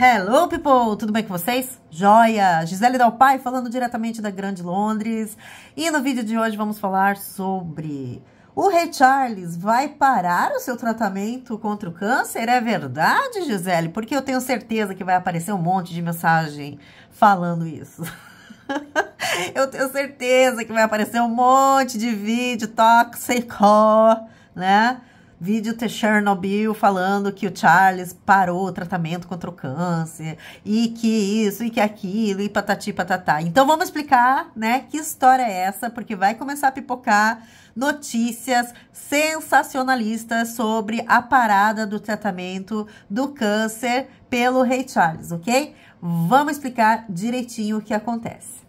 Hello, people! Tudo bem com vocês? Joia! Gisele Dalpai falando diretamente da Grande Londres. E no vídeo de hoje vamos falar sobre... O Rei Charles vai parar o seu tratamento contra o câncer? É verdade, Gisele? Porque eu tenho certeza que vai aparecer um monte de mensagem falando isso. eu tenho certeza que vai aparecer um monte de vídeo tóxico, né? Vídeo de Chernobyl falando que o Charles parou o tratamento contra o câncer e que isso e que aquilo e patati patatá. Então vamos explicar, né, que história é essa, porque vai começar a pipocar notícias sensacionalistas sobre a parada do tratamento do câncer pelo Rei Charles, ok? Vamos explicar direitinho o que acontece.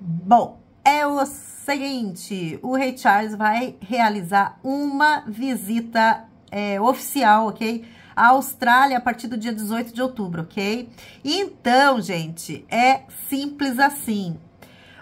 Bom, é o seguinte, o rei Charles vai realizar uma visita é, oficial, ok? A Austrália a partir do dia 18 de outubro, ok? Então, gente, é simples assim.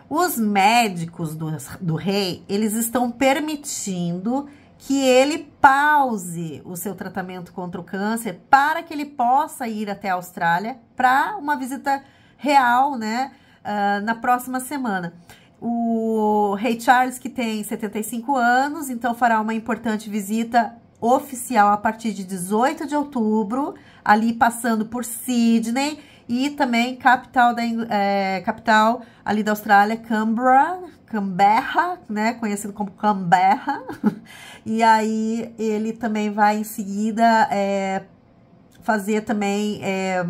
Os médicos do, do rei, eles estão permitindo que ele pause o seu tratamento contra o câncer para que ele possa ir até a Austrália para uma visita real, né? Uh, na próxima semana. O rei Charles, que tem 75 anos, então fará uma importante visita oficial a partir de 18 de outubro, ali passando por Sydney e também capital da é, capital ali da Austrália, Canberra, Canberra, né, conhecido como Canberra. E aí ele também vai em seguida é, fazer também é,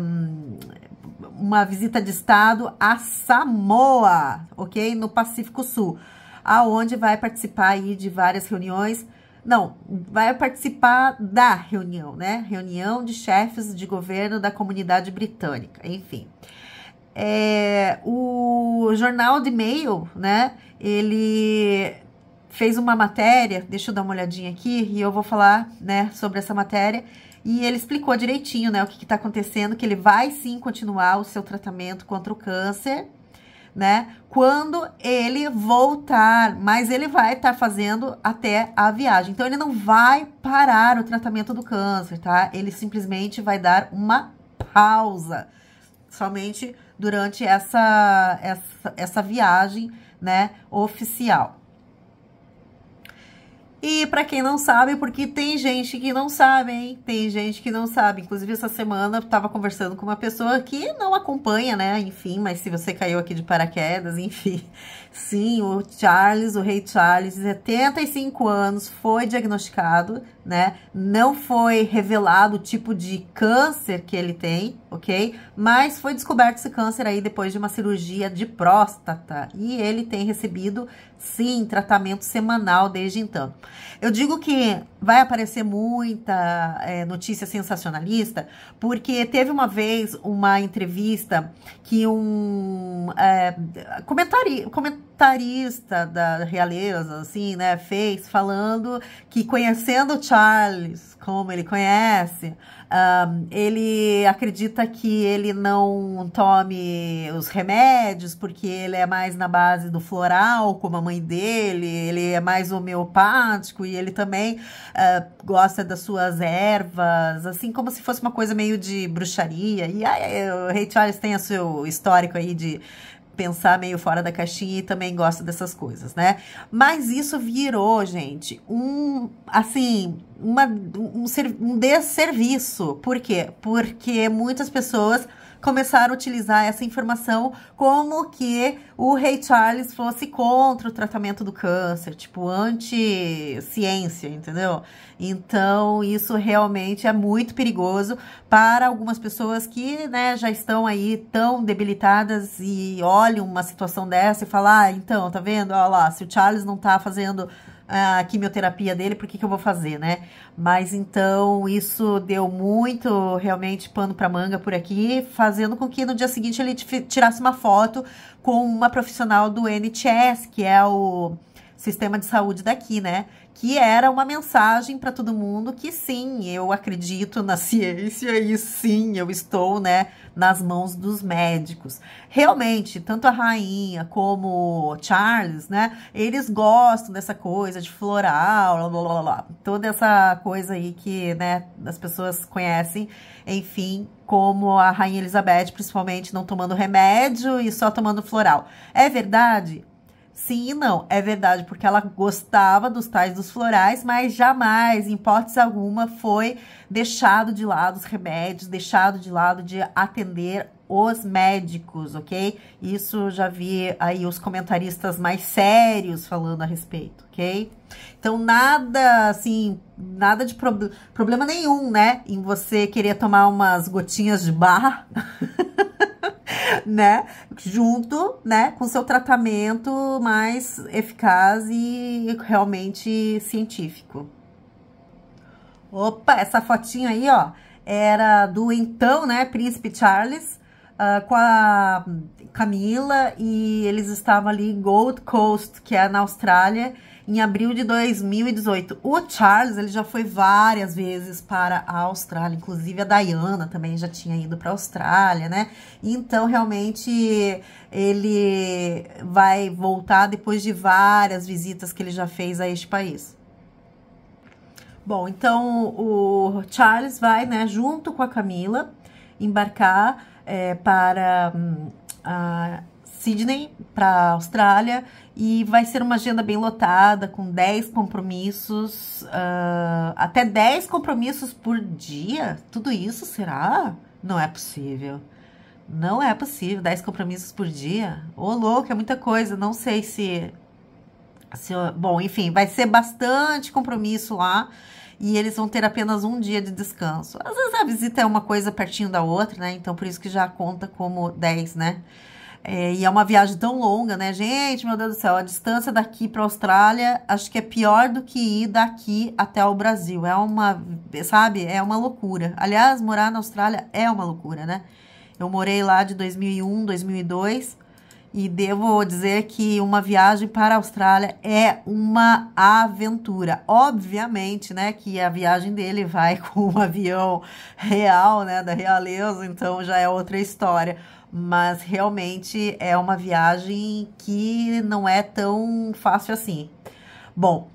uma visita de Estado a Samoa, ok? No Pacífico Sul, aonde vai participar aí de várias reuniões, não, vai participar da reunião, né? Reunião de chefes de governo da comunidade britânica, enfim. É, o jornal de Mail, né? Ele fez uma matéria, deixa eu dar uma olhadinha aqui e eu vou falar, né, sobre essa matéria e ele explicou direitinho, né, o que está acontecendo, que ele vai sim continuar o seu tratamento contra o câncer, né, quando ele voltar, mas ele vai estar tá fazendo até a viagem. Então, ele não vai parar o tratamento do câncer, tá? Ele simplesmente vai dar uma pausa, somente durante essa, essa, essa viagem, né, oficial. E para quem não sabe, porque tem gente que não sabe, hein? Tem gente que não sabe. Inclusive, essa semana eu tava conversando com uma pessoa que não acompanha, né? Enfim, mas se você caiu aqui de paraquedas, enfim. Sim, o Charles, o rei Charles, 75 anos, foi diagnosticado, né? Não foi revelado o tipo de câncer que ele tem, ok? Mas foi descoberto esse câncer aí depois de uma cirurgia de próstata. E ele tem recebido, sim, tratamento semanal desde então. Eu digo que vai aparecer muita é, notícia sensacionalista, porque teve uma vez uma entrevista que um é, comentário, comentário comentarista da realeza, assim, né, fez, falando que conhecendo Charles, como ele conhece, um, ele acredita que ele não tome os remédios, porque ele é mais na base do floral, como a mãe dele, ele é mais homeopático e ele também uh, gosta das suas ervas, assim, como se fosse uma coisa meio de bruxaria. E aí, o Rei Charles tem o seu histórico aí de pensar meio fora da caixinha e também gosta dessas coisas, né? Mas isso virou, gente, um, assim, uma, um, um, um desserviço. Por quê? Porque muitas pessoas começaram a utilizar essa informação como que o rei Charles fosse contra o tratamento do câncer, tipo anti-ciência, entendeu? Então, isso realmente é muito perigoso para algumas pessoas que, né, já estão aí tão debilitadas e olham uma situação dessa e falam: "Ah, então, tá vendo? Olha lá, se o Charles não tá fazendo a quimioterapia dele, por que, que eu vou fazer, né? Mas então isso deu muito realmente pano para manga por aqui, fazendo com que no dia seguinte ele tirasse uma foto com uma profissional do NHS, que é o sistema de saúde daqui, né? que era uma mensagem para todo mundo que sim, eu acredito na ciência e sim, eu estou, né, nas mãos dos médicos. Realmente, tanto a rainha como Charles, né, eles gostam dessa coisa de floral, blá, blá, blá, toda essa coisa aí que, né, as pessoas conhecem, enfim, como a rainha Elizabeth, principalmente não tomando remédio e só tomando floral. É verdade? Sim e não, é verdade, porque ela gostava dos tais dos florais, mas jamais, em hipótese alguma, foi deixado de lado os remédios, deixado de lado de atender os médicos, ok? Isso já vi aí os comentaristas mais sérios falando a respeito, ok? Então, nada assim, nada de problema nenhum, né? Em você querer tomar umas gotinhas de barra né? Junto, né, com seu tratamento mais eficaz e realmente científico. Opa, essa fotinha aí, ó, era do então, né, príncipe Charles, uh, com a Camila, e eles estavam ali em Gold Coast, que é na Austrália, em abril de 2018. O Charles, ele já foi várias vezes para a Austrália, inclusive a Diana também já tinha ido para a Austrália, né? Então, realmente, ele vai voltar depois de várias visitas que ele já fez a este país. Bom, então o Charles vai, né, junto com a Camila, embarcar é, para hum, a Sydney, para a Austrália, e vai ser uma agenda bem lotada, com 10 compromissos, uh, até 10 compromissos por dia. Tudo isso será? Não é possível. Não é possível, 10 compromissos por dia. Ô, louco, é muita coisa. Não sei se. se bom, enfim, vai ser bastante compromisso lá e eles vão ter apenas um dia de descanso. Às vezes a visita é uma coisa pertinho da outra, né? Então por isso que já conta como 10, né? É, e é uma viagem tão longa, né? Gente, meu Deus do céu, a distância daqui para a Austrália acho que é pior do que ir daqui até o Brasil. É uma, sabe, é uma loucura. Aliás, morar na Austrália é uma loucura, né? Eu morei lá de 2001, 2002 e devo dizer que uma viagem para a Austrália é uma aventura. Obviamente, né, que a viagem dele vai com um avião real, né, da realeza, então já é outra história mas realmente é uma viagem que não é tão fácil assim. Bom,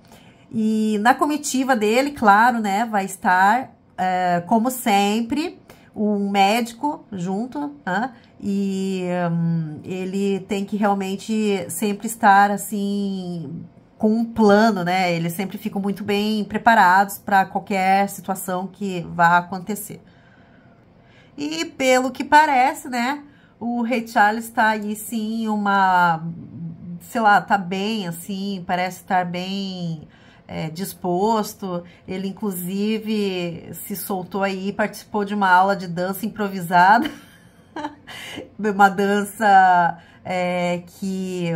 e na comitiva dele, claro, né, vai estar, é, como sempre, um médico junto, né, e hum, ele tem que realmente sempre estar assim com um plano, né? Eles sempre ficam muito bem preparados para qualquer situação que vá acontecer. E pelo que parece, né? o Rei Charles tá aí sim, uma. Sei lá, tá bem assim, parece estar bem. É, disposto. Ele, inclusive, se soltou aí, participou de uma aula de dança improvisada. uma dança é, que.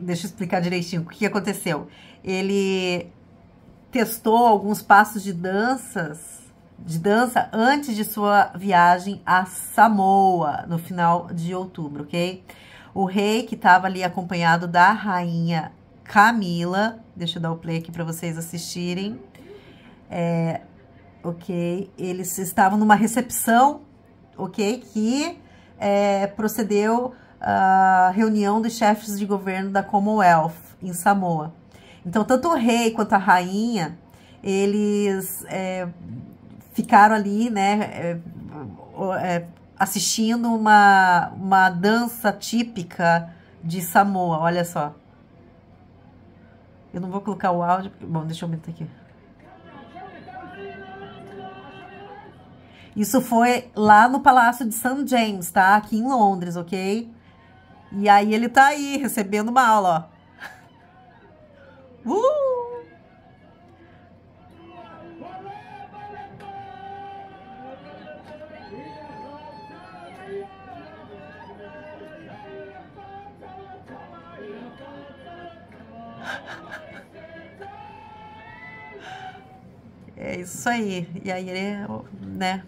Deixa eu explicar direitinho o que aconteceu. Ele testou alguns passos de danças de dança antes de sua viagem a Samoa, no final de outubro, ok? O rei, que estava ali acompanhado da rainha Camila, deixa eu dar o play aqui para vocês assistirem, é, ok? Eles estavam numa recepção, ok? Que é, procedeu a reunião dos chefes de governo da Commonwealth, em Samoa. Então, tanto o rei quanto a rainha, eles... É, ficaram ali, né, é, é, assistindo uma, uma dança típica de Samoa, olha só. Eu não vou colocar o áudio, porque... bom, deixa eu aumentar aqui. Isso foi lá no Palácio de St. James, tá? Aqui em Londres, ok? E aí ele tá aí, recebendo uma aula, ó. Uh! isso aí. E aí ele, né,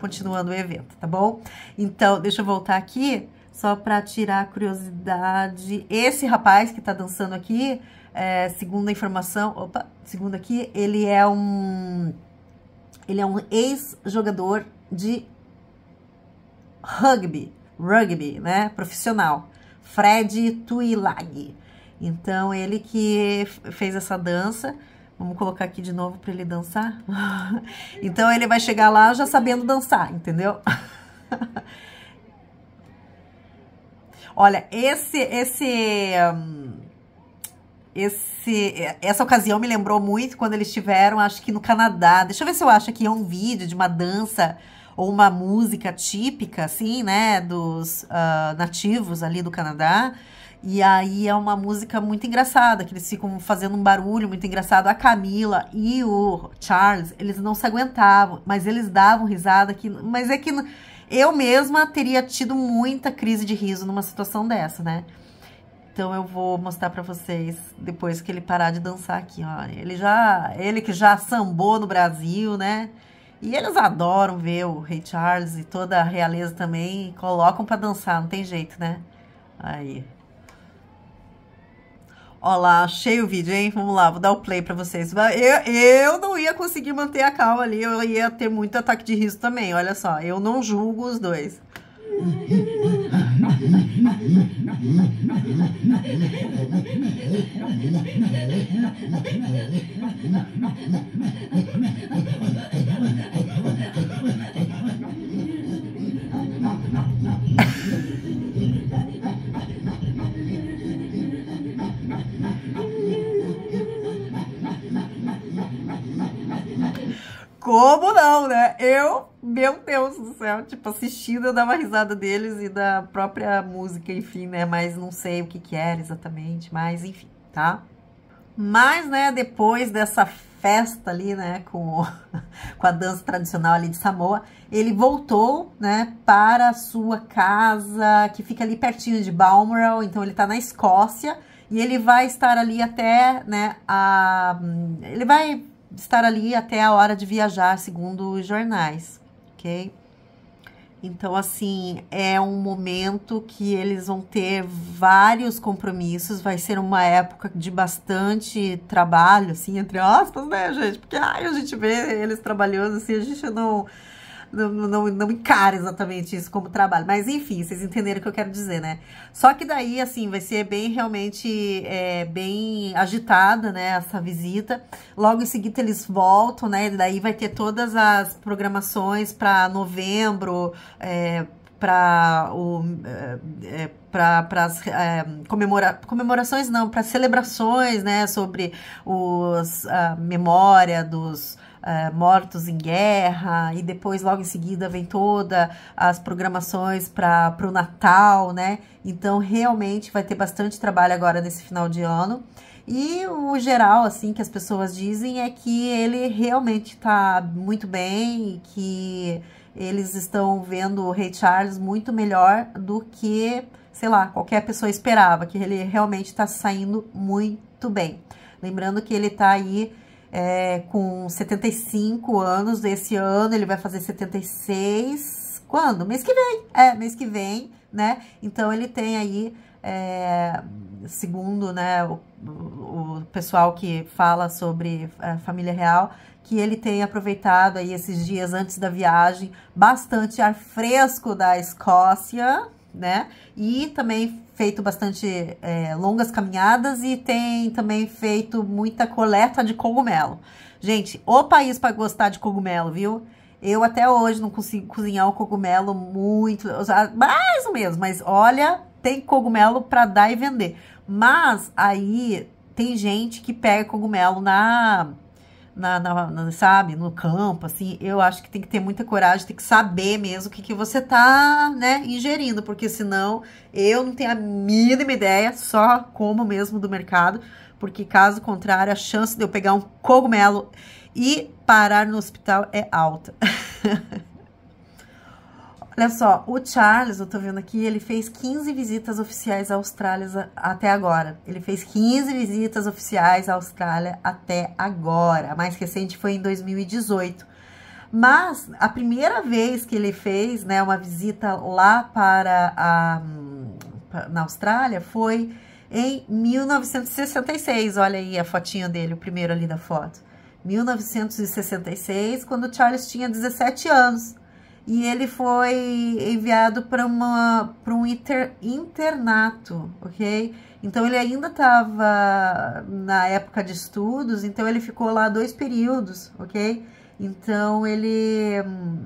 continuando o evento, tá bom? Então, deixa eu voltar aqui, só para tirar a curiosidade. Esse rapaz que tá dançando aqui, é, segundo a informação, opa, segundo aqui, ele é um ele é um ex-jogador de rugby, rugby, né, profissional. Fred Tuilag. Então, ele que fez essa dança Vamos colocar aqui de novo para ele dançar? então ele vai chegar lá já sabendo dançar, entendeu? Olha, esse esse hum, esse essa ocasião me lembrou muito quando eles estiveram, acho que no Canadá. Deixa eu ver se eu acho que é um vídeo de uma dança ou uma música típica, assim, né, dos uh, nativos ali do Canadá. E aí é uma música muito engraçada, que eles ficam fazendo um barulho muito engraçado. A Camila e o Charles, eles não se aguentavam, mas eles davam risada. Que, mas é que eu mesma teria tido muita crise de riso numa situação dessa, né? Então eu vou mostrar para vocês depois que ele parar de dançar aqui, ó. Ele já, ele que já sambou no Brasil, né? E eles adoram ver o Rei Charles e toda a realeza também, colocam para dançar, não tem jeito, né? Aí. Olá, lá, achei o vídeo, hein? Vamos lá, vou dar o play pra vocês. Eu, eu não ia conseguir manter a calma ali, eu ia ter muito ataque de riso também, olha só. Eu não julgo os dois. Como não, né? Eu, meu Deus do céu, tipo, assistindo eu dava risada deles e da própria música, enfim, né? Mas não sei o que que era exatamente, mas enfim, tá? Mas, né, depois dessa festa ali, né, com, o, com a dança tradicional ali de Samoa, ele voltou, né, para a sua casa, que fica ali pertinho de Balmoral, então ele tá na Escócia, e ele vai estar ali até, né, a... ele vai estar ali até a hora de viajar, segundo os jornais, ok? Então, assim, é um momento que eles vão ter vários compromissos, vai ser uma época de bastante trabalho, assim, entre aspas, né, gente? Porque ai, a gente vê eles trabalhando, assim, a gente não não, não, não encara exatamente isso como trabalho. Mas enfim, vocês entenderam o que eu quero dizer, né? Só que daí, assim, vai ser bem realmente é, bem agitada, né? Essa visita. Logo em seguida eles voltam, né? daí vai ter todas as programações para novembro, é, para o é, é para as é, comemora, comemorações não para celebrações né sobre os a memória dos uh, mortos em guerra, e depois, logo em seguida, vem toda as programações para o Natal, né? Então, realmente vai ter bastante trabalho agora nesse final de ano. E o geral, assim, que as pessoas dizem é que ele realmente está muito bem, que eles estão vendo o Rei Charles muito melhor do que, sei lá, qualquer pessoa esperava, que ele realmente está saindo muito bem. Lembrando que ele está aí é, com 75 anos esse ano, ele vai fazer 76. Quando? Mês que vem. É, mês que vem, né? Então ele tem aí, é, segundo né, o, o, pessoal que fala sobre a é, família real, que ele tem aproveitado aí esses dias antes da viagem bastante ar fresco da Escócia, né? E também feito bastante é, longas caminhadas e tem também feito muita coleta de cogumelo. Gente, o país para gostar de cogumelo, viu? Eu até hoje não consigo cozinhar o cogumelo muito, mais ou menos, mas olha, tem cogumelo para dar e vender. Mas aí tem gente que pega cogumelo na na, na, na, sabe, no campo, assim, eu acho que tem que ter muita coragem, tem que saber mesmo o que, que você tá, né, ingerindo, porque senão eu não tenho a mínima ideia, só como mesmo do mercado, porque caso contrário, a chance de eu pegar um cogumelo e parar no hospital é alta. Olha só, o Charles, eu tô vendo aqui, ele fez 15 visitas oficiais à Austrália até agora. Ele fez 15 visitas oficiais à Austrália até agora. A mais recente foi em 2018. Mas a primeira vez que ele fez, né, uma visita lá para a hum, na Austrália foi em 1966. Olha aí a fotinha dele, o primeiro ali da foto. 1966, quando o Charles tinha 17 anos e ele foi enviado para um inter, internato, ok? Então ele ainda estava na época de estudos, então ele ficou lá dois períodos, ok? Então ele hum,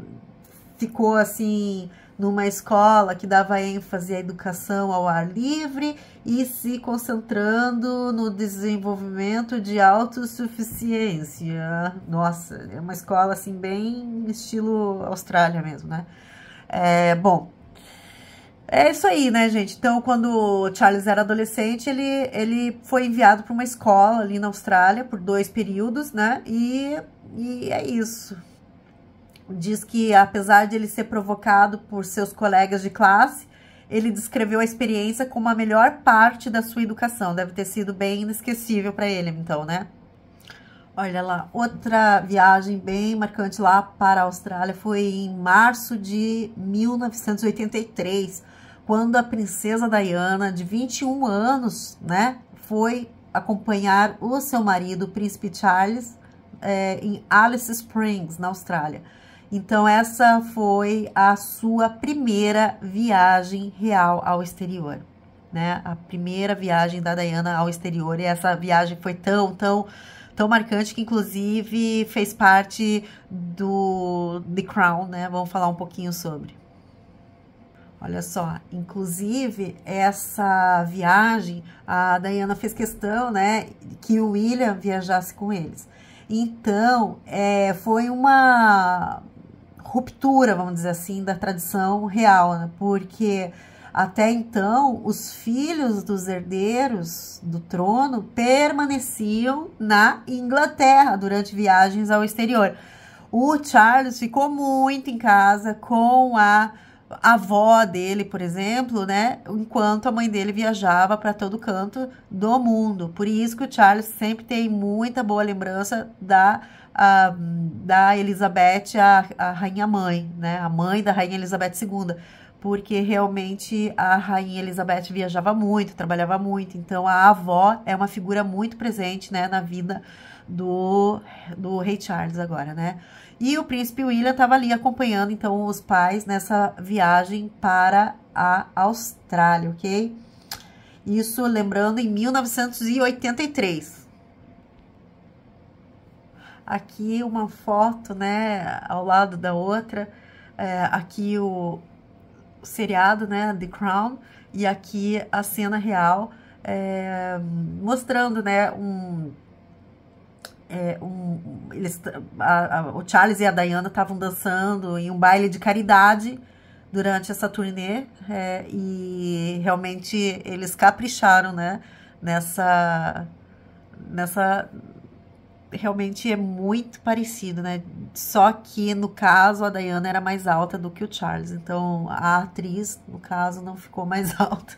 ficou assim numa escola que dava ênfase à educação ao ar livre e se concentrando no desenvolvimento de autossuficiência. Nossa, é uma escola assim bem estilo Austrália mesmo, né? É, bom, é isso aí, né, gente? Então, quando Charles era adolescente, ele, ele foi enviado para uma escola ali na Austrália por dois períodos, né? E, e é isso diz que, apesar de ele ser provocado por seus colegas de classe, ele descreveu a experiência como a melhor parte da sua educação. Deve ter sido bem inesquecível para ele, então, né? Olha lá, outra viagem bem marcante lá para a Austrália foi em março de 1983, quando a princesa Diana, de 21 anos, né, foi acompanhar o seu marido, o príncipe Charles, é, em Alice Springs, na Austrália. Então, essa foi a sua primeira viagem real ao exterior, né? A primeira viagem da Diana ao exterior. E essa viagem foi tão, tão, tão marcante que, inclusive, fez parte do The Crown, né? Vamos falar um pouquinho sobre. Olha só, inclusive essa viagem, a Diana fez questão, né, que o William viajasse com eles. Então, é, foi uma, ruptura, vamos dizer assim, da tradição real, né? porque até então os filhos dos herdeiros do trono permaneciam na Inglaterra durante viagens ao exterior. O Charles ficou muito em casa com a avó dele, por exemplo, né? Enquanto a mãe dele viajava para todo canto do mundo. Por isso que o Charles sempre tem muita boa lembrança da a, da Elizabeth, a, a rainha mãe, né? A mãe da rainha Elizabeth II, porque realmente a rainha Elizabeth viajava muito, trabalhava muito, então a avó é uma figura muito presente, né, na vida do, do rei Charles agora, né? E o príncipe William estava ali acompanhando então os pais nessa viagem para a Austrália, ok? Isso lembrando em 1983 aqui uma foto, né, ao lado da outra, é, aqui o, o seriado, né, The Crown, e aqui a cena real, é, mostrando, né, um... É, um eles, a, a, o Charles e a Diana estavam dançando em um baile de caridade durante essa turnê é, e realmente eles capricharam, né, nessa, nessa realmente é muito parecido, né? Só que no caso a Diana era mais alta do que o Charles, então a atriz, no caso, não ficou mais alta.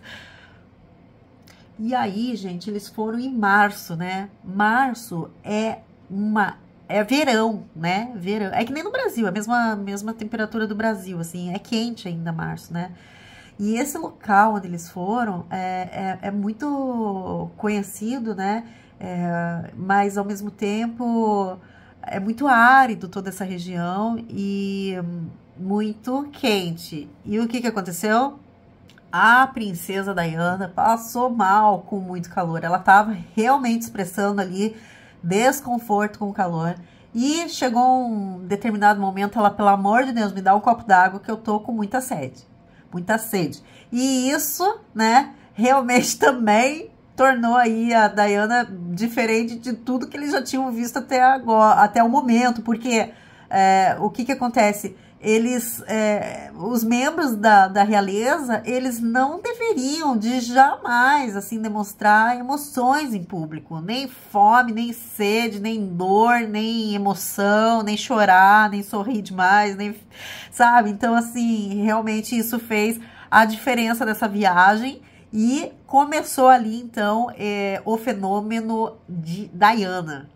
E aí, gente, eles foram em março, né? Março é uma é verão, né? Verão. É que nem no Brasil, é a mesma mesma temperatura do Brasil, assim, é quente ainda março, né? E esse local onde eles foram é, é, é muito conhecido, né? É, mas ao mesmo tempo é muito árido toda essa região e muito quente. E o que, que aconteceu? A princesa Diana passou mal com muito calor. Ela estava realmente expressando ali desconforto com o calor. E chegou um determinado momento, ela, pelo amor de Deus, me dá um copo d'água que eu tô com muita sede. Muita sede. E isso, né, realmente também tornou aí a Diana diferente de tudo que eles já tinham visto até agora, até o momento, porque é, o que que acontece? Eles, é, os membros da, da realeza, eles não deveriam de jamais, assim, demonstrar emoções em público, nem fome, nem sede, nem dor, nem emoção, nem chorar, nem sorrir demais, nem, sabe? Então, assim, realmente isso fez a diferença dessa viagem, e começou ali, então, é, o fenômeno de Diana.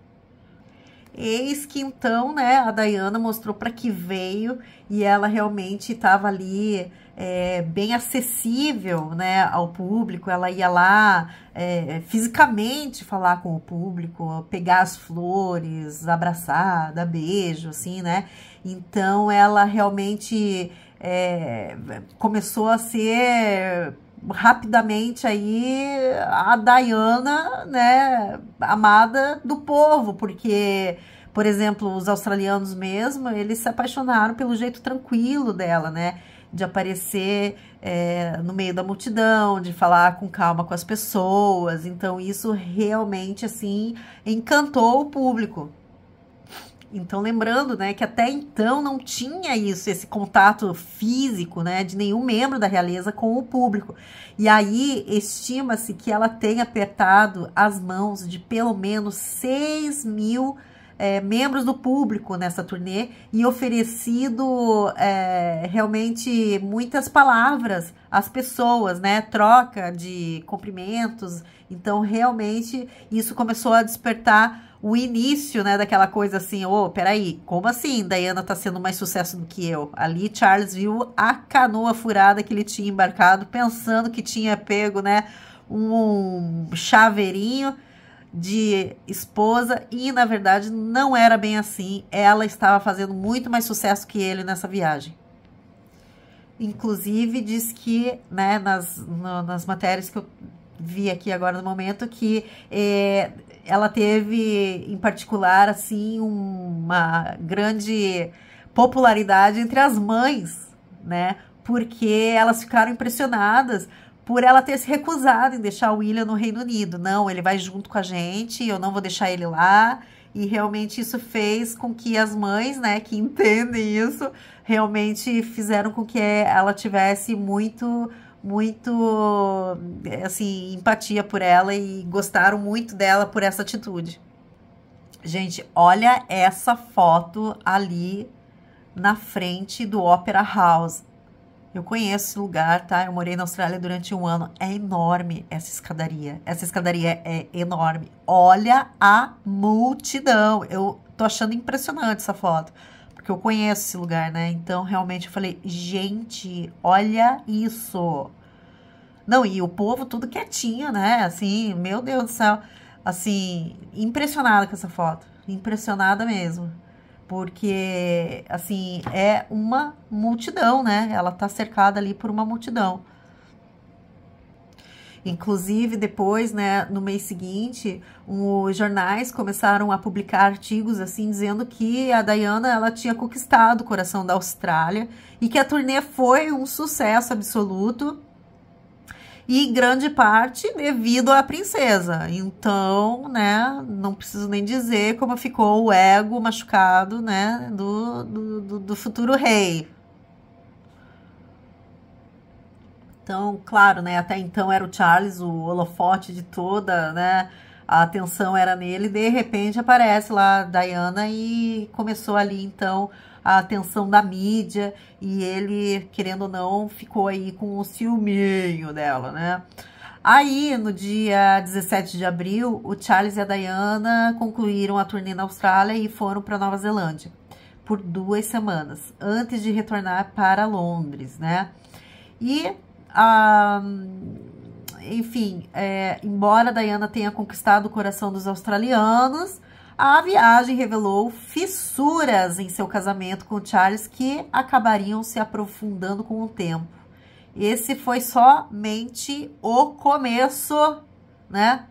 Eis que, então, né, a Diana mostrou para que veio e ela realmente estava ali é, bem acessível né, ao público. Ela ia lá é, fisicamente falar com o público, pegar as flores, abraçar, dar beijo, assim, né? Então, ela realmente é, começou a ser rapidamente aí a Diana, né, amada do povo, porque por exemplo, os australianos mesmo, eles se apaixonaram pelo jeito tranquilo dela, né? De aparecer é, no meio da multidão, de falar com calma com as pessoas. Então, isso realmente, assim, encantou o público. Então, lembrando, né, que até então não tinha isso, esse contato físico, né, de nenhum membro da realeza com o público. E aí estima-se que ela tenha apertado as mãos de pelo menos 6 mil é, membros do público nessa turnê e oferecido é, realmente muitas palavras às pessoas, né? Troca de cumprimentos. Então, realmente, isso começou a despertar o início, né, daquela coisa assim, ô, oh, peraí, como assim Diana tá sendo mais sucesso do que eu? Ali Charles viu a canoa furada que ele tinha embarcado, pensando que tinha pego, né, um chaveirinho de esposa e na verdade não era bem assim. Ela estava fazendo muito mais sucesso que ele nessa viagem. Inclusive diz que, né, nas, no, nas matérias que eu vi aqui agora no momento, que É, ela teve, em particular, assim, uma grande popularidade entre as mães, né? Porque elas ficaram impressionadas por ela ter se recusado em deixar o William no Reino Unido. Não, ele vai junto com a gente, eu não vou deixar ele lá. E realmente isso fez com que as mães, né, que entendem isso, realmente fizeram com que ela tivesse muito muito assim, empatia por ela e gostaram muito dela por essa atitude. Gente, olha essa foto ali na frente do Opera House. Eu conheço esse lugar, tá? Eu morei na Austrália durante um ano. É enorme essa escadaria. Essa escadaria é enorme. Olha a multidão. Eu tô achando impressionante essa foto, porque eu conheço esse lugar, né? Então, realmente, eu falei, gente, olha isso. Não, e o povo tudo quietinho, né? Assim, meu Deus do céu. Assim, impressionada com essa foto. Impressionada mesmo. Porque, assim, é uma multidão, né? Ela tá cercada ali por uma multidão. Inclusive, depois, né, no mês seguinte, os jornais começaram a publicar artigos assim dizendo que a Diana ela tinha conquistado o coração da Austrália e que a turnê foi um sucesso absoluto e grande parte devido à princesa. Então, né, não preciso nem dizer como ficou o ego machucado, né, do, do, do futuro rei. Então, claro, né, até então era o Charles o holofote de toda, né, a atenção era nele, de repente aparece lá a Diana e começou ali então a atenção da mídia e ele, querendo ou não, ficou aí com o ciúminho dela, né? Aí, no dia 17 de abril, o Charles e a Diana concluíram a turnê na Austrália e foram para Nova Zelândia por duas semanas, antes de retornar para Londres, né? E a, ah, enfim, é, embora Diana tenha conquistado o coração dos australianos, a viagem revelou fissuras em seu casamento com Charles que acabariam se aprofundando com o tempo. Esse foi somente o começo, né,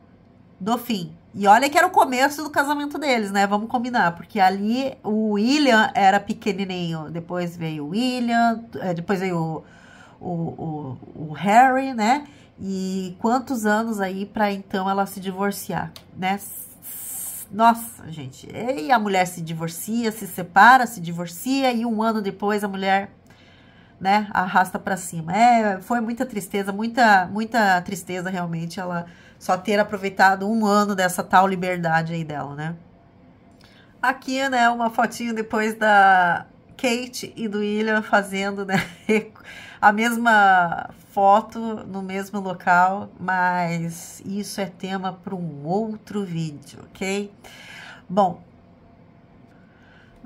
do fim. E olha que era o começo do casamento deles, né? Vamos combinar, porque ali o William era pequenininho, depois veio o William, é, depois veio o o, o, o Harry, né? E quantos anos aí para então ela se divorciar, né? Nossa, gente. E a mulher se divorcia, se separa, se divorcia e um ano depois a mulher, né, arrasta para cima. É, foi muita tristeza, muita, muita tristeza realmente ela só ter aproveitado um ano dessa tal liberdade aí dela, né? Aqui, né, uma fotinho depois da Kate e do William fazendo, né, a mesma foto no mesmo local, mas isso é tema para um outro vídeo, ok? Bom,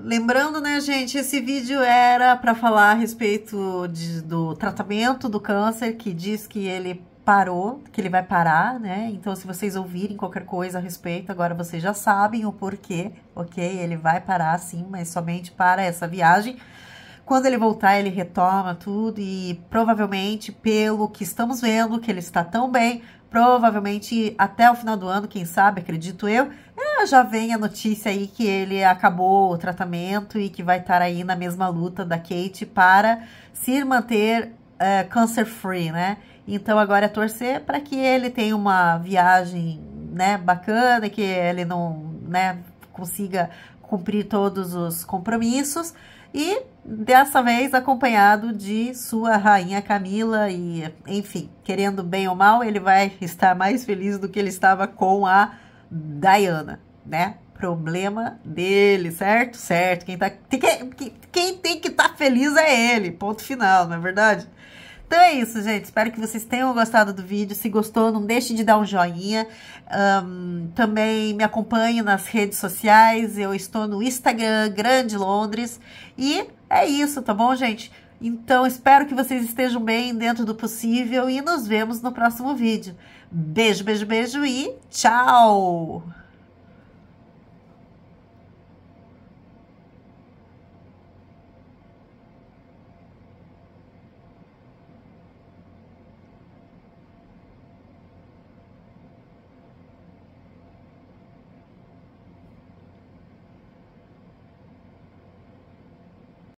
Lembrando, né, gente, esse vídeo era para falar a respeito de, do tratamento do câncer, que diz que ele parou, que ele vai parar, né? Então, se vocês ouvirem qualquer coisa a respeito, agora vocês já sabem o porquê, ok? Ele vai parar sim, mas somente para essa viagem quando ele voltar, ele retoma tudo e provavelmente, pelo que estamos vendo, que ele está tão bem, provavelmente até o final do ano, quem sabe, acredito eu, é, já vem a notícia aí que ele acabou o tratamento e que vai estar aí na mesma luta da Kate para se manter é, cancer free, né? Então agora é torcer para que ele tenha uma viagem, né, bacana, que ele não, né, consiga cumprir todos os compromissos e dessa vez acompanhado de sua rainha Camila e, enfim, querendo bem ou mal, ele vai estar mais feliz do que ele estava com a Diana, né? Problema dele, certo? Certo. Quem, tá, quem, quem tem que estar tá feliz é ele, ponto final, não é verdade? Então é isso, gente. Espero que vocês tenham gostado do vídeo. Se gostou, não deixe de dar um joinha. Um, também me acompanhe nas redes sociais. Eu estou no Instagram Grande Londres. E é isso, tá bom, gente? Então, espero que vocês estejam bem dentro do possível e nos vemos no próximo vídeo. Beijo, beijo, beijo e tchau!